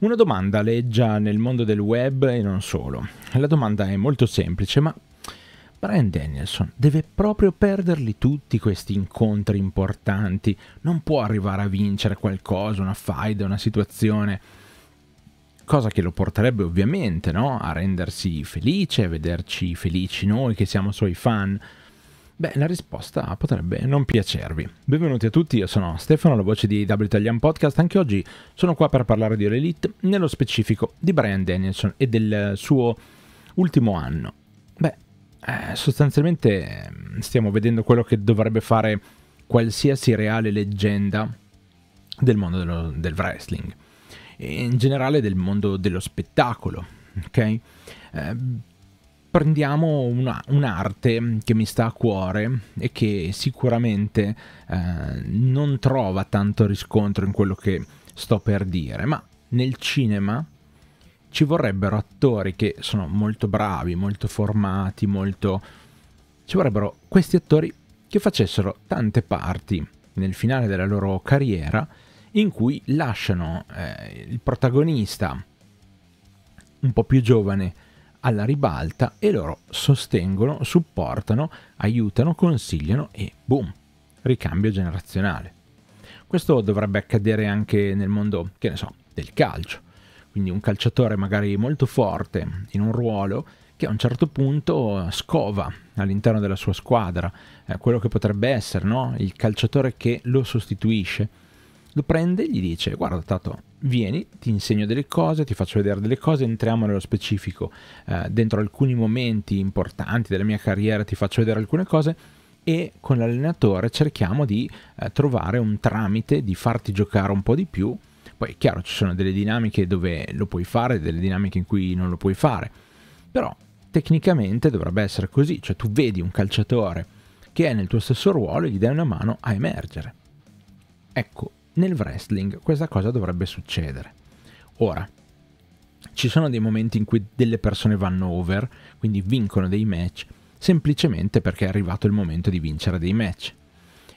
Una domanda leggia nel mondo del web e non solo. La domanda è molto semplice, ma Brian Danielson deve proprio perderli tutti questi incontri importanti, non può arrivare a vincere qualcosa, una faida, una situazione cosa che lo porterebbe ovviamente no? a rendersi felice, a vederci felici noi che siamo suoi fan, Beh, la risposta potrebbe non piacervi. Benvenuti a tutti, io sono Stefano, la voce di W Italian Podcast. Anche oggi sono qua per parlare di Elite, nello specifico di Brian Danielson e del suo ultimo anno. Beh, eh, sostanzialmente mm, stiamo vedendo quello che dovrebbe fare qualsiasi reale leggenda del mondo dello, del wrestling, e in generale del mondo dello spettacolo, ok? Eh, prendiamo una, un'arte che mi sta a cuore e che sicuramente eh, non trova tanto riscontro in quello che sto per dire, ma nel cinema ci vorrebbero attori che sono molto bravi, molto formati, molto... ci vorrebbero questi attori che facessero tante parti nel finale della loro carriera in cui lasciano eh, il protagonista un po' più giovane alla ribalta e loro sostengono, supportano, aiutano, consigliano e boom, ricambio generazionale. Questo dovrebbe accadere anche nel mondo, che ne so, del calcio. Quindi un calciatore magari molto forte in un ruolo che a un certo punto scova all'interno della sua squadra eh, quello che potrebbe essere no? il calciatore che lo sostituisce. Lo prende e gli dice guarda Tato, vieni, ti insegno delle cose, ti faccio vedere delle cose, entriamo nello specifico eh, dentro alcuni momenti importanti della mia carriera, ti faccio vedere alcune cose e con l'allenatore cerchiamo di eh, trovare un tramite, di farti giocare un po' di più. Poi è chiaro, ci sono delle dinamiche dove lo puoi fare, delle dinamiche in cui non lo puoi fare, però tecnicamente dovrebbe essere così, cioè tu vedi un calciatore che è nel tuo stesso ruolo e gli dai una mano a emergere. Ecco, nel wrestling questa cosa dovrebbe succedere. Ora, ci sono dei momenti in cui delle persone vanno over, quindi vincono dei match, semplicemente perché è arrivato il momento di vincere dei match.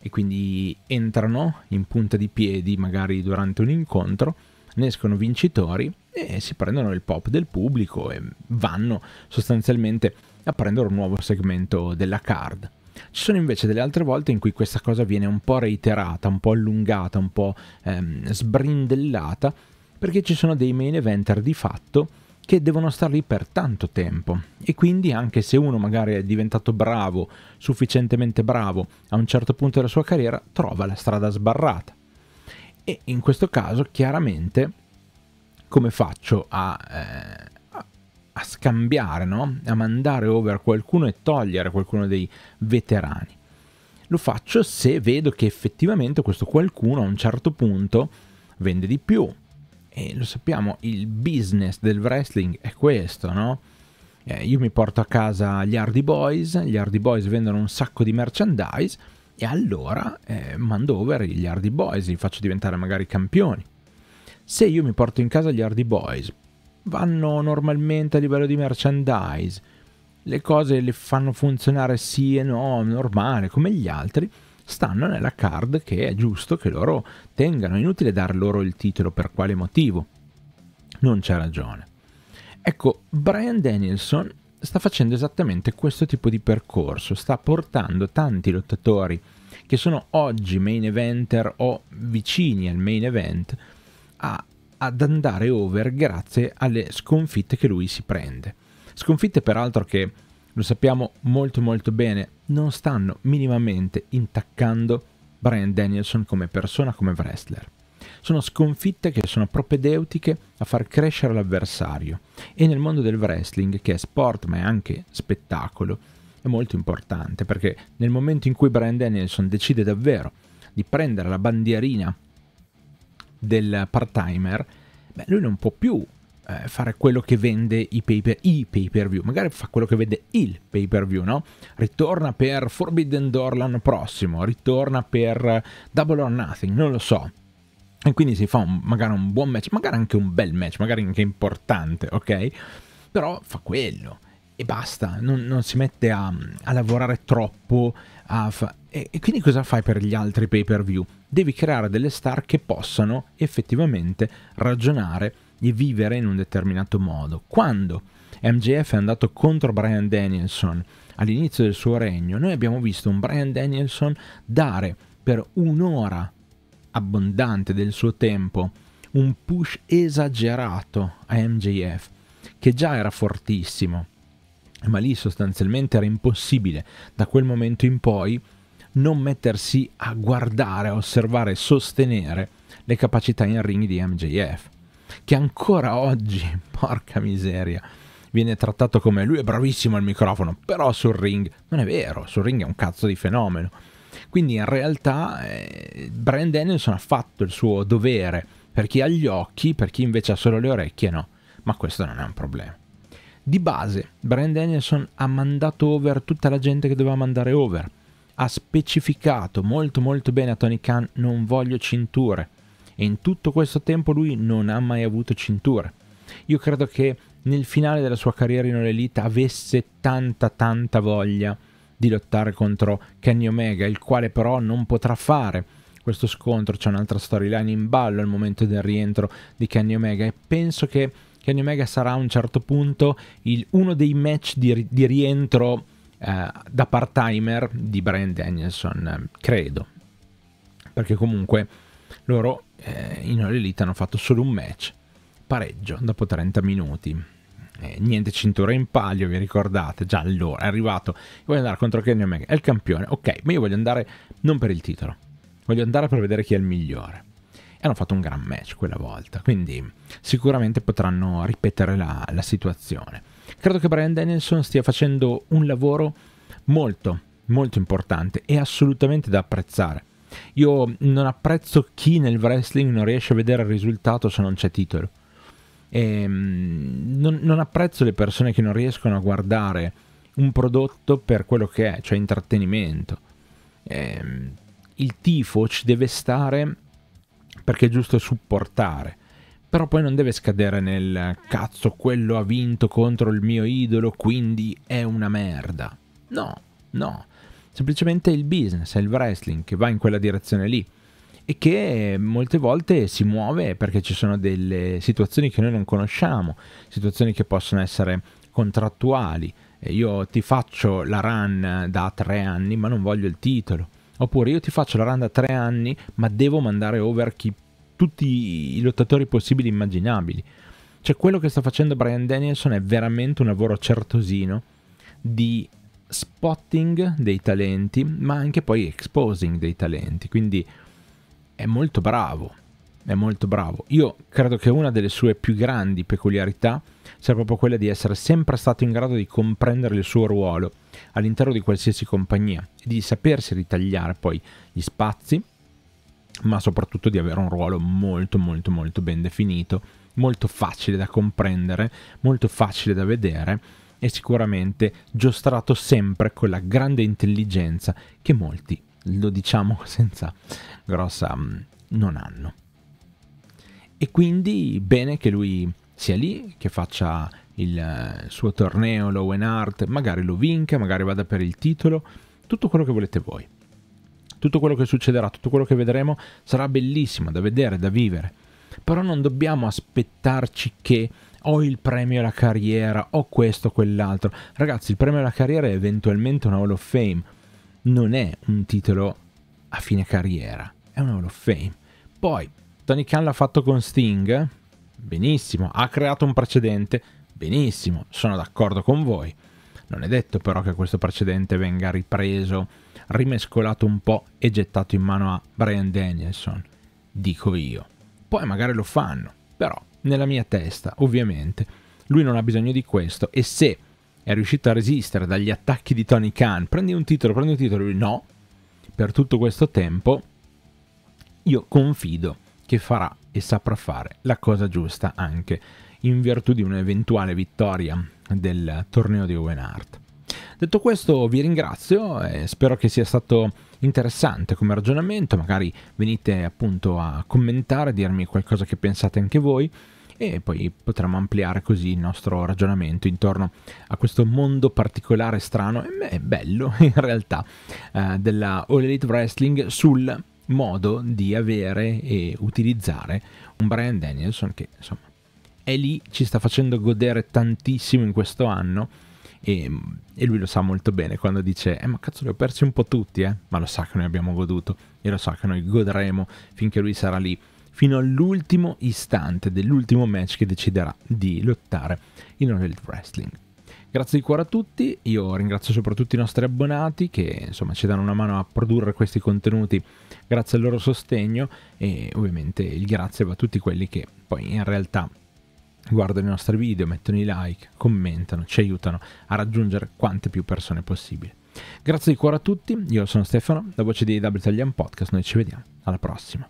E quindi entrano in punta di piedi magari durante un incontro, ne escono vincitori e si prendono il pop del pubblico e vanno sostanzialmente a prendere un nuovo segmento della card. Ci sono invece delle altre volte in cui questa cosa viene un po' reiterata, un po' allungata, un po' ehm, sbrindellata, perché ci sono dei main eventer di fatto che devono star lì per tanto tempo e quindi anche se uno magari è diventato bravo, sufficientemente bravo a un certo punto della sua carriera, trova la strada sbarrata. E in questo caso chiaramente come faccio a eh, a scambiare, no? a mandare over qualcuno e togliere qualcuno dei veterani. Lo faccio se vedo che effettivamente questo qualcuno a un certo punto vende di più. E lo sappiamo, il business del wrestling è questo, no? Eh, io mi porto a casa gli Hardy Boys, gli Hardy Boys vendono un sacco di merchandise e allora eh, mando over gli Hardy Boys, li faccio diventare magari campioni. Se io mi porto in casa gli Hardy Boys, vanno normalmente a livello di merchandise. Le cose le fanno funzionare sì e no, normale, come gli altri, stanno nella card che è giusto che loro tengano. È inutile dar loro il titolo per quale motivo. Non c'è ragione. Ecco, Brian Danielson sta facendo esattamente questo tipo di percorso, sta portando tanti lottatori che sono oggi main eventer o vicini al main event a ad andare over grazie alle sconfitte che lui si prende. Sconfitte peraltro che, lo sappiamo molto molto bene, non stanno minimamente intaccando Brian Danielson come persona, come wrestler. Sono sconfitte che sono propedeutiche a far crescere l'avversario e nel mondo del wrestling, che è sport ma è anche spettacolo, è molto importante perché nel momento in cui Brian Danielson decide davvero di prendere la bandierina del part-timer, beh, lui non può più eh, fare quello che vende i pay, per, i pay per view, magari fa quello che vende il pay per view, no? Ritorna per Forbidden Door l'anno prossimo, ritorna per Double or Nothing, non lo so. E quindi si fa un, magari un buon match, magari anche un bel match, magari anche importante, ok? Però fa quello e basta, non, non si mette a, a lavorare troppo. A fa- e, e quindi cosa fai per gli altri pay per view? devi creare delle star che possano effettivamente ragionare e vivere in un determinato modo. Quando MJF è andato contro Brian Danielson all'inizio del suo regno, noi abbiamo visto un Brian Danielson dare per un'ora abbondante del suo tempo un push esagerato a MJF, che già era fortissimo, ma lì sostanzialmente era impossibile da quel momento in poi non mettersi a guardare, a osservare, sostenere le capacità in ring di MJF, che ancora oggi, porca miseria, viene trattato come lui è bravissimo al microfono, però sul ring non è vero, sul ring è un cazzo di fenomeno. Quindi in realtà eh, Brian Dennison ha fatto il suo dovere per chi ha gli occhi, per chi invece ha solo le orecchie no, ma questo non è un problema. Di base, Brian Dennison ha mandato over tutta la gente che doveva mandare over, ha specificato molto molto bene a Tony Khan non voglio cinture e in tutto questo tempo lui non ha mai avuto cinture. Io credo che nel finale della sua carriera in All avesse tanta tanta voglia di lottare contro Kenny Omega, il quale però non potrà fare questo scontro, c'è un'altra storyline in ballo al momento del rientro di Kenny Omega e penso che Kenny Omega sarà a un certo punto il, uno dei match di, di rientro eh, da part-timer di Brian Danielson, credo. Perché comunque loro eh, in All Elite hanno fatto solo un match, pareggio, dopo 30 minuti. Eh, niente cintura in palio, vi ricordate? Già allora è arrivato, voglio andare contro Kenny Omega, è il campione, ok, ma io voglio andare non per il titolo, voglio andare per vedere chi è il migliore e hanno fatto un gran match quella volta, quindi sicuramente potranno ripetere la, la situazione. Credo che Brian Danielson stia facendo un lavoro molto, molto importante e assolutamente da apprezzare. Io non apprezzo chi nel wrestling non riesce a vedere il risultato se non c'è titolo. E, ehm, non, non apprezzo le persone che non riescono a guardare un prodotto per quello che è, cioè intrattenimento. E, ehm, il tifo ci deve stare perché è giusto supportare. Però poi non deve scadere nel cazzo, quello ha vinto contro il mio idolo, quindi è una merda. No, no. Semplicemente è il business, è il wrestling che va in quella direzione lì e che molte volte si muove perché ci sono delle situazioni che noi non conosciamo, situazioni che possono essere contrattuali. Io ti faccio la run da tre anni, ma non voglio il titolo Oppure io ti faccio la randa tre anni, ma devo mandare over chi, tutti i lottatori possibili e immaginabili. Cioè, quello che sta facendo Brian Danielson è veramente un lavoro certosino di spotting dei talenti, ma anche poi exposing dei talenti. Quindi è molto bravo è molto bravo. Io credo che una delle sue più grandi peculiarità sia proprio quella di essere sempre stato in grado di comprendere il suo ruolo all'interno di qualsiasi compagnia e di sapersi ritagliare poi gli spazi, ma soprattutto di avere un ruolo molto molto molto ben definito, molto facile da comprendere, molto facile da vedere e sicuramente giostrato sempre con la grande intelligenza che molti, lo diciamo senza grossa, mm, non hanno. E quindi bene che lui sia lì, che faccia il eh, suo torneo, l'Owen Art, magari lo vinca, magari vada per il titolo, tutto quello che volete voi. Tutto quello che succederà, tutto quello che vedremo sarà bellissimo da vedere, da vivere. Però non dobbiamo aspettarci che ho oh, il premio alla carriera, ho oh, questo o quell'altro. Ragazzi, il premio alla carriera è eventualmente una Hall of Fame, non è un titolo a fine carriera, è una Hall of Fame. Poi Tony Khan l'ha fatto con Sting, benissimo, ha creato un precedente, benissimo, sono d'accordo con voi. Non è detto però che questo precedente venga ripreso, rimescolato un po' e gettato in mano a Brian Danielson, dico io. Poi magari lo fanno, però nella mia testa, ovviamente, lui non ha bisogno di questo e se è riuscito a resistere dagli attacchi di Tony Khan, prendi un titolo, prendi un titolo, lui no, per tutto questo tempo, io confido che farà e saprà fare la cosa giusta anche in virtù di un'eventuale vittoria del torneo di Owen Hart. Detto questo vi ringrazio e spero che sia stato interessante come ragionamento, magari venite appunto a commentare, dirmi qualcosa che pensate anche voi e poi potremo ampliare così il nostro ragionamento intorno a questo mondo particolare, strano e bello in realtà eh, della All Elite Wrestling sul modo di avere e utilizzare un Brian Danielson che insomma è lì, ci sta facendo godere tantissimo in questo anno e, e lui lo sa molto bene quando dice eh ma cazzo li ho persi un po' tutti eh ma lo sa che noi abbiamo goduto e lo sa che noi godremo finché lui sarà lì fino all'ultimo istante dell'ultimo match che deciderà di lottare in All Wrestling Grazie di cuore a tutti, io ringrazio soprattutto i nostri abbonati che insomma ci danno una mano a produrre questi contenuti grazie al loro sostegno e ovviamente il grazie va a tutti quelli che poi in realtà guardano i nostri video, mettono i like, commentano, ci aiutano a raggiungere quante più persone possibile. Grazie di cuore a tutti, io sono Stefano, la voce di AW Italian Podcast, noi ci vediamo, alla prossima.